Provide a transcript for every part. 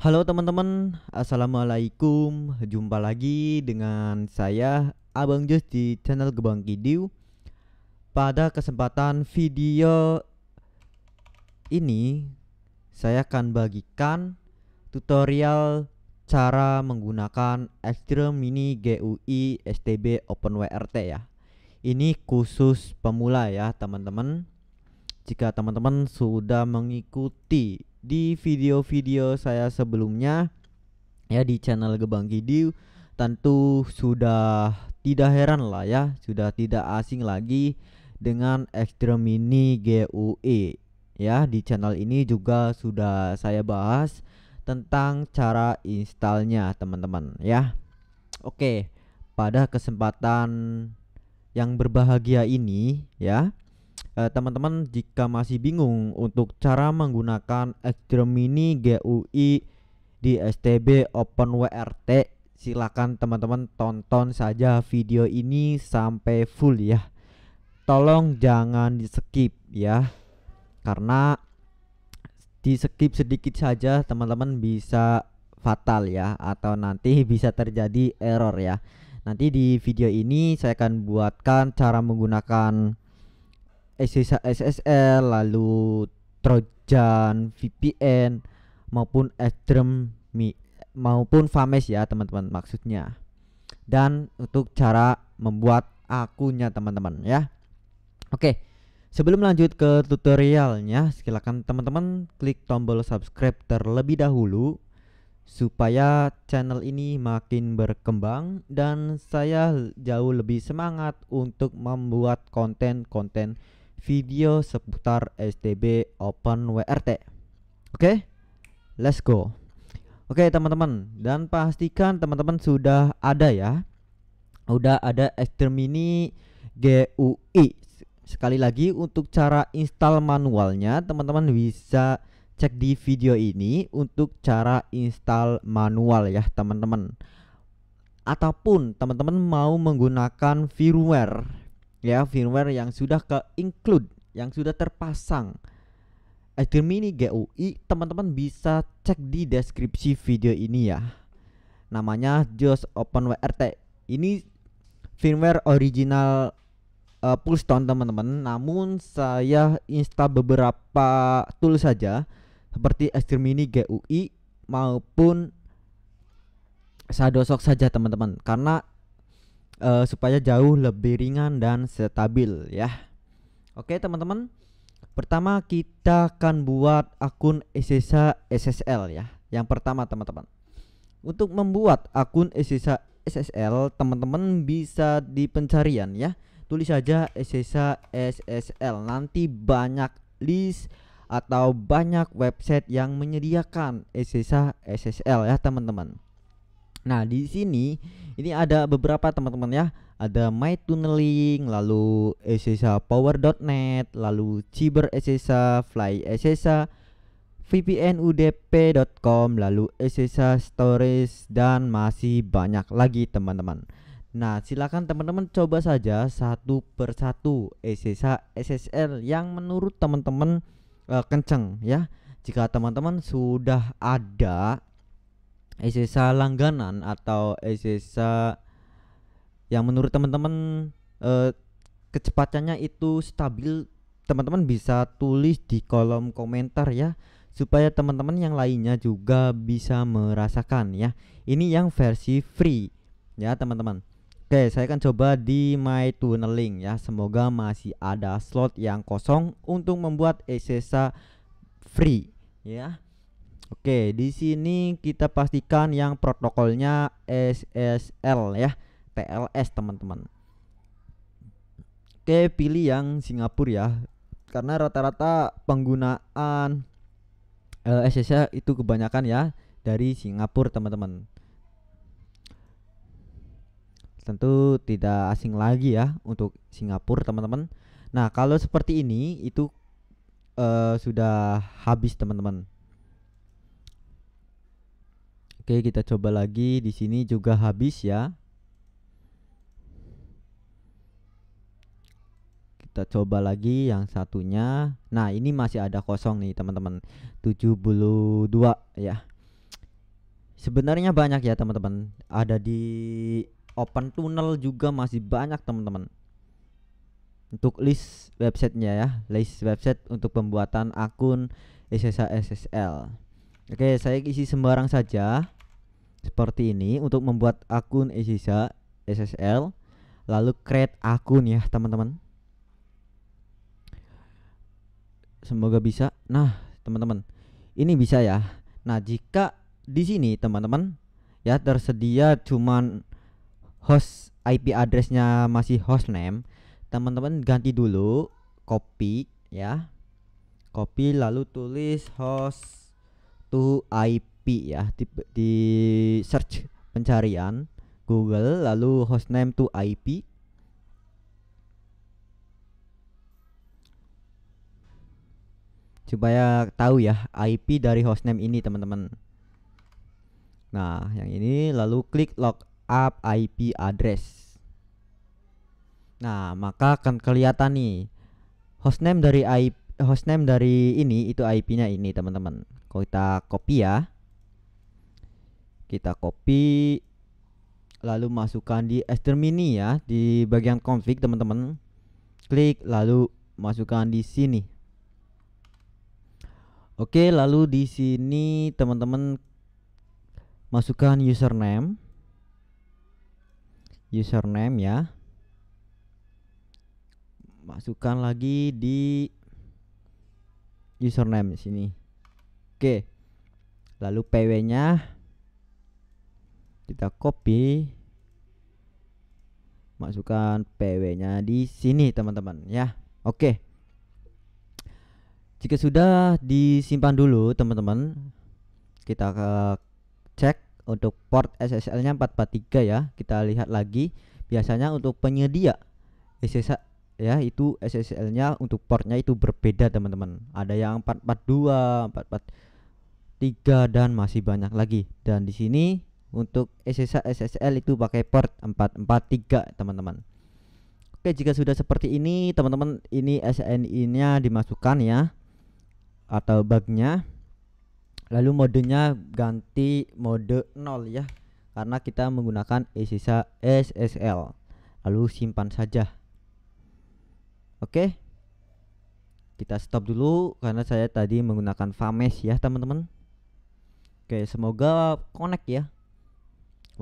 Halo teman-teman, Assalamualaikum Jumpa lagi dengan saya Abang Jus di channel Gebang Kidiu Pada kesempatan video ini Saya akan bagikan tutorial cara menggunakan Extreme Mini GUI STB OpenWRT ya. Ini khusus pemula ya, teman-teman. Jika teman-teman sudah mengikuti di video-video saya sebelumnya ya di channel Gebang Gidi tentu sudah tidak heran lah ya, sudah tidak asing lagi dengan Extreme Mini GUI ya. Di channel ini juga sudah saya bahas tentang cara installnya teman-teman ya Oke pada kesempatan yang berbahagia ini ya eh, teman-teman eh, jika masih bingung untuk cara menggunakan Xtermini GUI di STB Open WRT silakan teman-teman tonton saja video ini sampai full ya tolong jangan di skip ya karena di skip sedikit saja teman-teman bisa fatal ya atau nanti bisa terjadi error ya nanti di video ini saya akan buatkan cara menggunakan SSL lalu Trojan VPN maupun Mi maupun Fames ya teman-teman maksudnya dan untuk cara membuat akunnya teman-teman ya oke Sebelum lanjut ke tutorialnya, silakan teman-teman klik tombol subscribe terlebih dahulu supaya channel ini makin berkembang dan saya jauh lebih semangat untuk membuat konten-konten video seputar STB Open WRT. Oke, okay? let's go. Oke okay, teman-teman dan pastikan teman-teman sudah ada ya, udah ada Extermini GUI Sekali lagi untuk cara install manualnya teman-teman bisa cek di video ini untuk cara install manual ya teman-teman. Ataupun teman-teman mau menggunakan firmware ya firmware yang sudah ke include yang sudah terpasang Mini GUI teman-teman bisa cek di deskripsi video ini ya namanya open wrt ini firmware original uh, push down teman-teman namun saya insta beberapa tool saja seperti Extermini GUI maupun dosok saja teman-teman karena uh, supaya jauh lebih ringan dan stabil ya Oke teman-teman pertama kita akan buat akun SSH SSL ya yang pertama teman-teman untuk membuat akun SSH SSL teman-teman bisa di pencarian ya tulis saja SSA SSL nanti banyak list atau banyak website yang menyediakan SSA SSL ya teman-teman Nah, di sini ini ada beberapa teman-teman ya. Ada my tunneling lalu SSA Power.net, lalu Cyber SSA Fly SSA VPN lalu SSA Storage dan masih banyak lagi teman-teman. Nah, silakan teman-teman coba saja satu per persatu SSH SSL yang menurut teman-teman e, kenceng ya. Jika teman-teman sudah ada SSH langganan atau SSH yang menurut teman-teman e, kecepatannya itu stabil, teman-teman bisa tulis di kolom komentar ya supaya teman-teman yang lainnya juga bisa merasakan ya. Ini yang versi free ya, teman-teman. Oke, saya akan coba di My Tunneling ya. Semoga masih ada slot yang kosong untuk membuat SSA free ya. Oke, di sini kita pastikan yang protokolnya SSL ya, TLS teman-teman. Oke, pilih yang Singapura ya. Karena rata-rata penggunaan uh, eh, SSL itu kebanyakan ya dari Singapura teman-teman tentu tidak asing lagi ya untuk Singapura teman-teman. Nah kalau seperti ini itu uh, sudah habis teman-teman. Oke kita coba lagi di sini juga habis ya. Kita coba lagi yang satunya. Nah, ini masih ada kosong nih, teman-teman. 72 ya. Sebenarnya banyak ya, teman-teman. Ada di open tunnel juga masih banyak teman-teman untuk list websitenya ya list website untuk pembuatan akun SSH SSL oke saya isi sembarang saja seperti ini untuk membuat akun SSH SSL lalu create akun ya teman-teman semoga bisa nah teman-teman ini bisa ya nah jika di sini teman-teman ya tersedia cuman host IP addressnya masih hostname, teman-teman ganti dulu copy ya. Copy lalu tulis host to IP ya di, di search pencarian Google lalu hostname to IP supaya tahu ya IP dari hostname ini teman-teman. Nah, yang ini lalu klik log up IP address. Nah, maka akan kelihatan nih hostname dari IP hostname dari ini itu IP-nya ini, teman-teman. Kalau kita copy ya. Kita copy lalu masukkan di extermini ya di bagian config, teman-teman. Klik lalu masukkan di sini. Oke, lalu di sini teman-teman masukkan username username ya masukkan lagi di username sini oke lalu pw nya kita copy masukkan pw nya di sini teman-teman ya oke jika sudah disimpan dulu teman-teman kita ke cek untuk port SSL-nya 443 ya. Kita lihat lagi biasanya untuk penyedia SSL ya itu SSL-nya untuk portnya itu berbeda teman-teman. Ada yang 442, 443 dan masih banyak lagi. Dan di sini untuk SSL SSL itu pakai port 443 teman-teman. Oke, jika sudah seperti ini teman-teman ini SNI-nya dimasukkan ya atau bugnya Lalu modenya ganti mode 0 ya karena kita menggunakan e sisa SSL. Lalu simpan saja. Oke. Kita stop dulu karena saya tadi menggunakan Fames ya, teman-teman. Oke, semoga connect ya.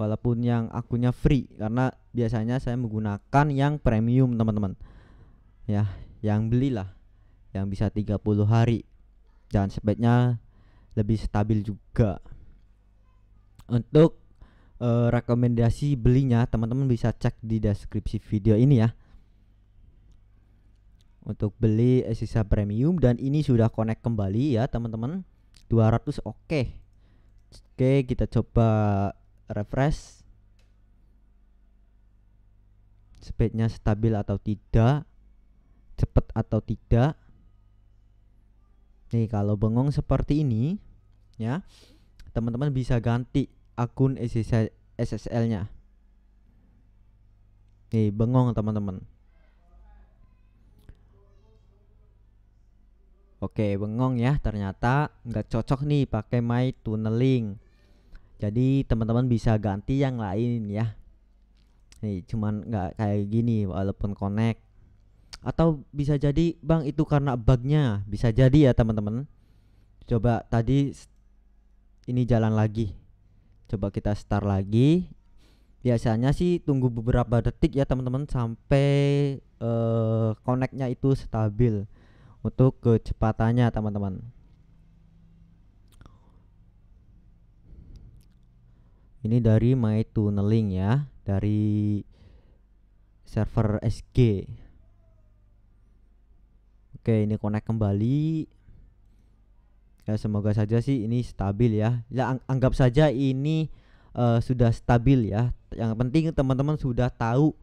Walaupun yang akunya free karena biasanya saya menggunakan yang premium, teman-teman. Ya, yang belilah yang bisa 30 hari dan sebetnya lebih stabil juga untuk uh, rekomendasi belinya teman-teman bisa cek di deskripsi video ini ya untuk beli sisa premium dan ini sudah connect kembali ya teman-teman 200 oke okay. oke okay, kita coba refresh speednya stabil atau tidak cepat atau tidak Nih kalau bengong seperti ini ya teman-teman bisa ganti akun SSL-nya. Nih bengong teman-teman. Oke bengong ya ternyata nggak cocok nih pakai my tunneling. Jadi teman-teman bisa ganti yang lain ya. Nih cuman nggak kayak gini walaupun connect atau bisa jadi bang itu karena bugnya bisa jadi ya teman-teman coba tadi ini jalan lagi coba kita start lagi biasanya sih tunggu beberapa detik ya teman-teman sampai uh, connectnya itu stabil untuk kecepatannya teman-teman ini dari my tunneling ya dari server SG Oke, ini connect kembali. Ya, semoga saja sih ini stabil ya. Ya ang anggap saja ini uh, sudah stabil ya. Yang penting teman-teman sudah tahu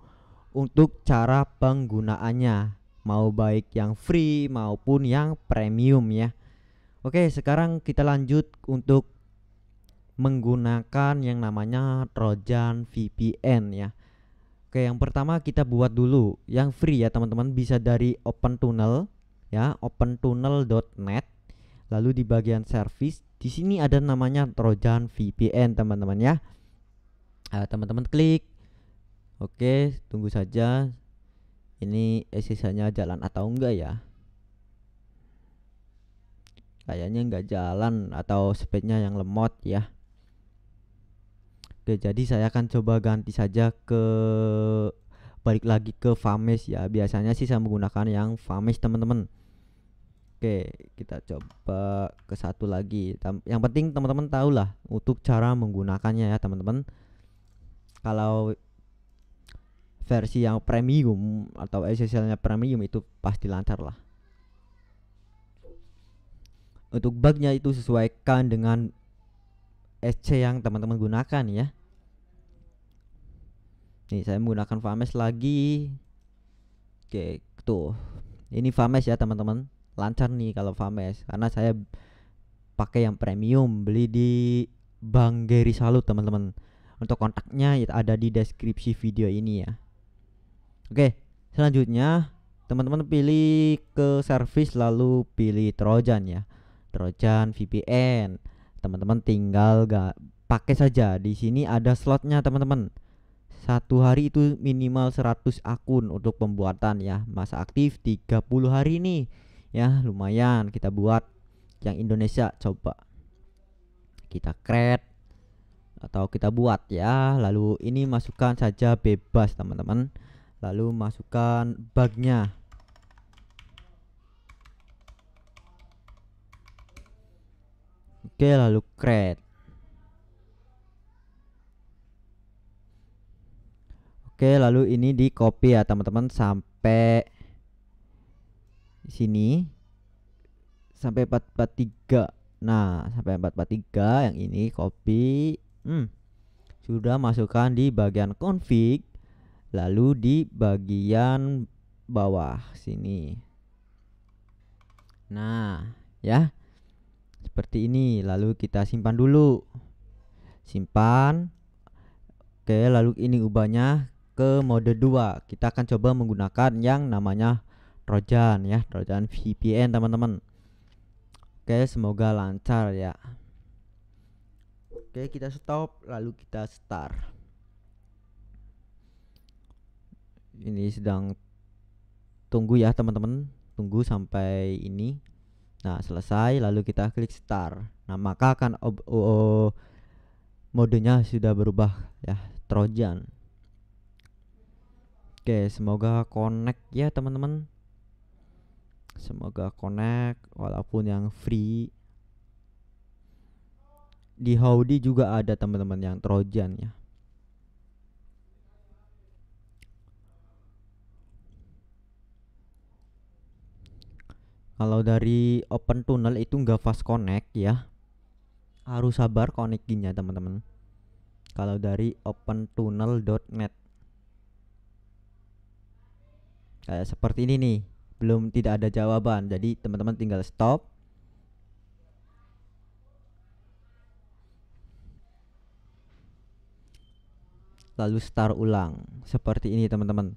untuk cara penggunaannya, mau baik yang free maupun yang premium ya. Oke, sekarang kita lanjut untuk menggunakan yang namanya Trojan VPN ya. Oke, yang pertama kita buat dulu yang free ya, teman-teman. Bisa dari Open Tunnel ya opentunnel.net lalu di bagian service di sini ada namanya Trojan VPN teman-teman ya ah, teman-teman uh, klik oke tunggu saja ini eh, sisanya jalan atau enggak ya kayaknya enggak jalan atau speednya yang lemot ya oke jadi saya akan coba ganti saja ke balik lagi ke famish ya biasanya sih saya menggunakan yang famish teman-teman Oke kita coba ke satu lagi yang penting teman-teman tahu lah untuk cara menggunakannya ya teman-teman kalau versi yang premium atau esensialnya premium itu pasti lancar lah untuk bugnya itu sesuaikan dengan SC yang teman-teman gunakan ya Nih saya menggunakan Vames lagi. Oke, tuh. Ini Vames ya teman-teman. Lancar nih kalau Vames karena saya pakai yang premium beli di Bang Gary Salut teman-teman. Untuk kontaknya ada di deskripsi video ini ya. Oke, selanjutnya teman-teman pilih ke service lalu pilih Trojan ya. Trojan VPN. Teman-teman tinggal gak pakai saja. Di sini ada slotnya teman-teman satu hari itu minimal 100 akun untuk pembuatan ya masa aktif 30 hari nih ya lumayan kita buat yang Indonesia coba kita create atau kita buat ya lalu ini masukkan saja bebas teman-teman lalu masukkan bugnya oke lalu create Oke, lalu ini di copy ya teman-teman sampai sini sampai 443. Nah, sampai 443 yang ini copy. Hmm. Sudah masukkan di bagian config lalu di bagian bawah sini. Nah, ya. Seperti ini. Lalu kita simpan dulu. Simpan. Oke, lalu ini ubahnya ke mode 2 kita akan coba menggunakan yang namanya Trojan ya Trojan VPN teman-teman Oke semoga lancar ya Oke kita stop lalu kita start ini sedang tunggu ya teman-teman tunggu sampai ini nah selesai lalu kita klik start nah maka akan ob, nya modenya sudah berubah ya Trojan Oke, semoga connect ya teman-teman. Semoga connect walaupun yang free. Di Howdy juga ada teman-teman yang Trojan ya. Kalau dari open tunnel itu nggak fast connect ya. Harus sabar connectingnya teman-teman. Kalau dari opentunnel.net kayak eh, seperti ini nih belum tidak ada jawaban jadi teman-teman tinggal stop lalu start ulang seperti ini teman-teman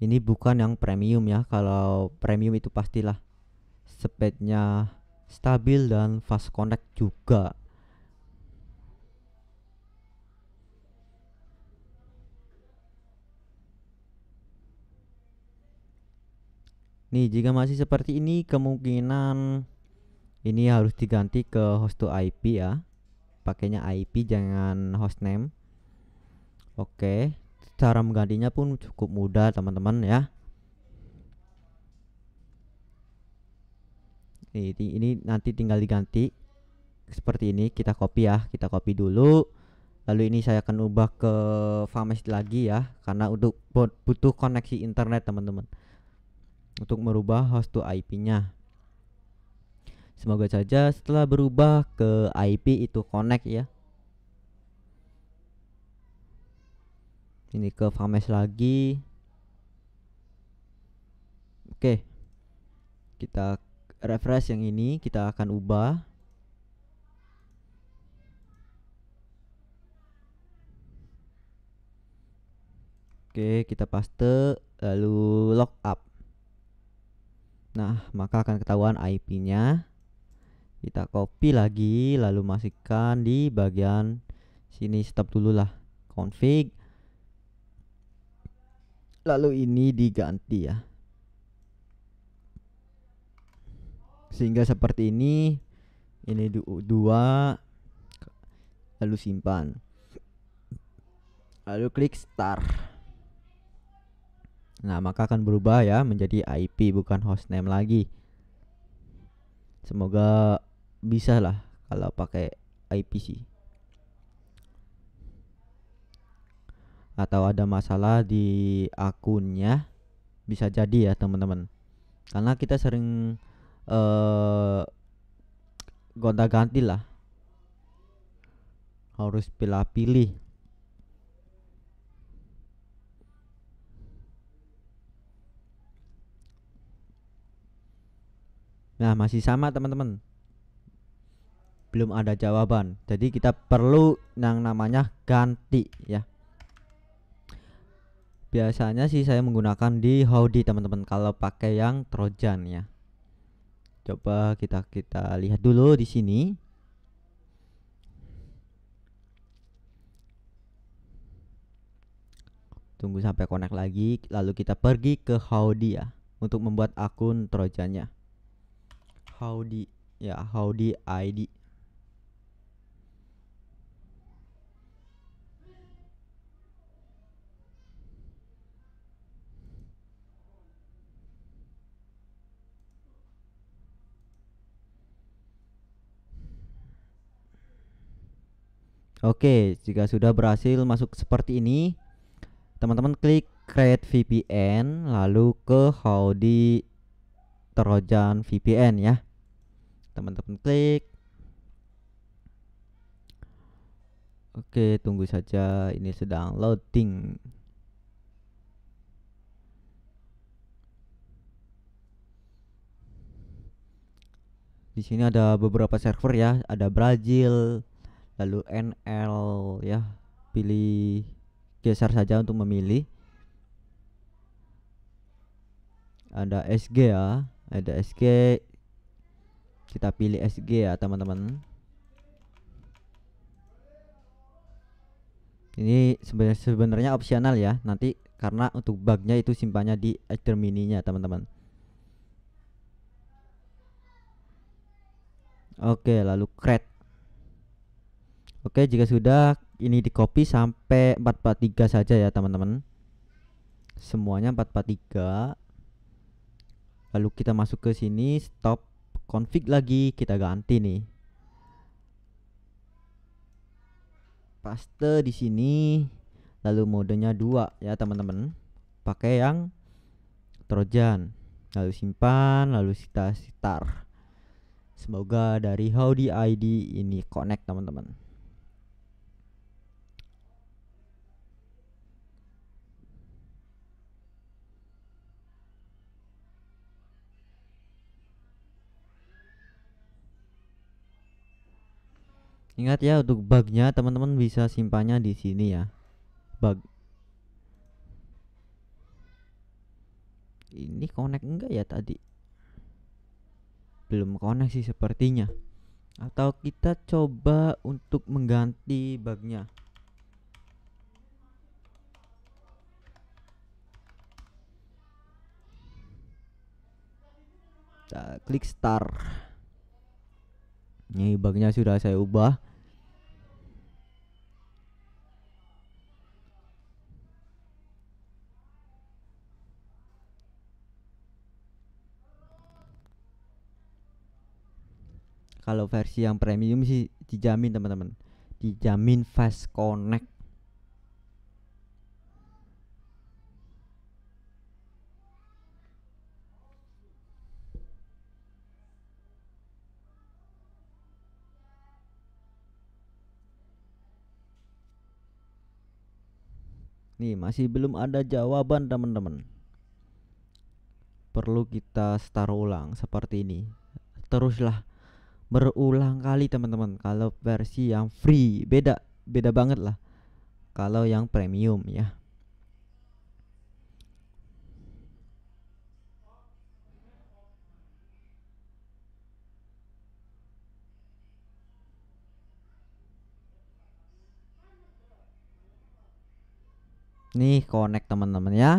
ini bukan yang premium ya kalau premium itu pastilah speednya stabil dan fast connect juga Nih, jika masih seperti ini, kemungkinan ini harus diganti ke host to IP ya. Pakainya IP jangan hostname. Oke, cara menggantinya pun cukup mudah, teman-teman ya. Ini, ini nanti tinggal diganti seperti ini. Kita copy ya, kita copy dulu. Lalu ini saya akan ubah ke Famest lagi ya, karena untuk butuh koneksi internet, teman-teman untuk merubah host to IP-nya. Semoga saja setelah berubah ke IP itu connect ya. Ini ke Famesh lagi. Oke. Kita refresh yang ini, kita akan ubah. Oke, kita paste lalu lock up. Nah, maka akan ketahuan IP-nya. Kita copy lagi lalu masukkan di bagian sini stop dulu lah config. Lalu ini diganti ya. Sehingga seperti ini. Ini dua lalu simpan. Lalu klik start. Nah, maka akan berubah ya menjadi IP bukan hostname lagi. Semoga bisa lah kalau pakai IP sih. Atau ada masalah di akunnya bisa jadi ya teman-teman. Karena kita sering eh gonta-ganti lah. Harus pilih-pilih Nah, masih sama teman-teman. Belum ada jawaban. Jadi kita perlu yang namanya ganti ya. Biasanya sih saya menggunakan di Howdy teman-teman kalau pakai yang Trojan ya. Coba kita kita lihat dulu di sini. Tunggu sampai connect lagi lalu kita pergi ke Howdy ya untuk membuat akun Trojannya. Howdy ya Howdy ID Oke, jika sudah berhasil masuk seperti ini, teman-teman klik create VPN lalu ke Howdy Trojan VPN ya teman-teman klik Oke tunggu saja ini sedang loading di sini ada beberapa server ya ada Brazil lalu NL ya pilih geser saja untuk memilih ada SG ya ada SG kita pilih SG ya teman-teman ini sebenarnya opsional ya nanti karena untuk bugnya itu simpannya di extermininya mininya teman-teman oke lalu create oke jika sudah ini di copy sampai 443 saja ya teman-teman semuanya 443 lalu kita masuk ke sini stop config lagi kita ganti nih paste di sini lalu modenya dua ya teman-teman pakai yang trojan lalu simpan lalu kita start semoga dari howdy id ini connect teman-teman Ingat ya untuk bugnya teman-teman bisa simpannya di sini ya. Bug. Ini connect enggak ya tadi? Belum connect sih sepertinya. Atau kita coba untuk mengganti bugnya. klik start. Ini bagnya sudah saya ubah. Kalau versi yang premium sih dijamin teman-teman. Dijamin fast connect Nih, masih belum ada jawaban, teman-teman. Perlu kita start ulang seperti ini. Teruslah berulang kali, teman-teman. Kalau versi yang free, beda beda banget lah. Kalau yang premium ya. nih connect teman-teman ya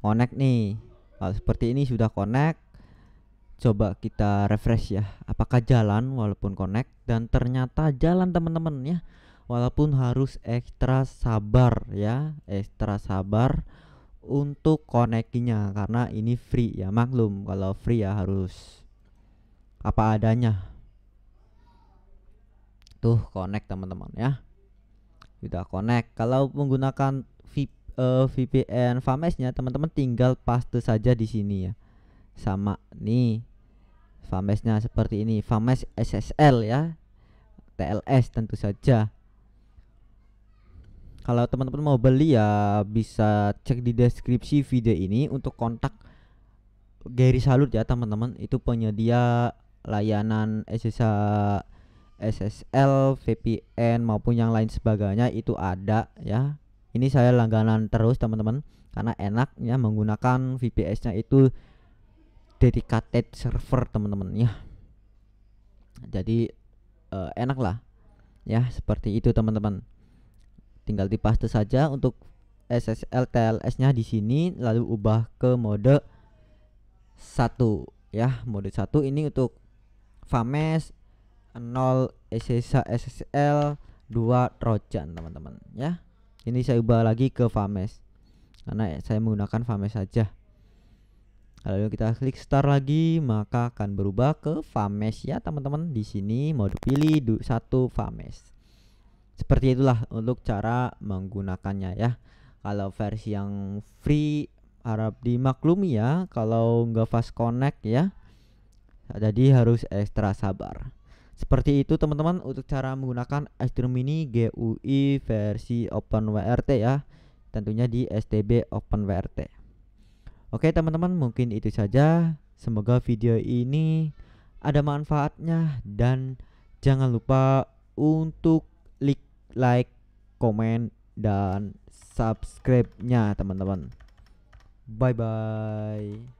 connect nih kalau seperti ini sudah connect coba kita refresh ya apakah jalan walaupun connect dan ternyata jalan teman-teman ya walaupun harus ekstra sabar ya ekstra sabar untuk konekinya karena ini free ya maklum kalau free ya harus apa adanya tuh connect teman-teman ya sudah connect kalau menggunakan uh, eh, VPN Famesnya teman-teman tinggal paste saja di sini ya. Sama nih Famesnya seperti ini, Fames SSL ya. TLS tentu saja. Kalau teman-teman mau beli ya bisa cek di deskripsi video ini untuk kontak Gary Salut ya teman-teman. Itu penyedia layanan SSL, VPN maupun yang lain sebagainya itu ada ya ini saya langganan terus teman-teman karena enaknya menggunakan VPS-nya itu dedicated server teman-teman ya jadi uh, eh, enak lah ya seperti itu teman-teman tinggal dipaste saja untuk SSL TLS nya di sini lalu ubah ke mode satu ya mode satu ini untuk FAMES 0 SSL 2 Trojan teman-teman ya ini saya ubah lagi ke Fames karena saya menggunakan Fames saja Kalau kita klik start lagi maka akan berubah ke Fames ya teman-teman di sini mau dipilih satu Fames seperti itulah untuk cara menggunakannya ya kalau versi yang free harap dimaklumi ya kalau nggak fast connect ya jadi harus ekstra sabar seperti itu teman-teman untuk cara menggunakan Astro Mini GUI versi OpenWRT ya. Tentunya di STB OpenWRT. Oke teman-teman mungkin itu saja. Semoga video ini ada manfaatnya dan jangan lupa untuk klik like, komen dan subscribe-nya teman-teman. Bye bye.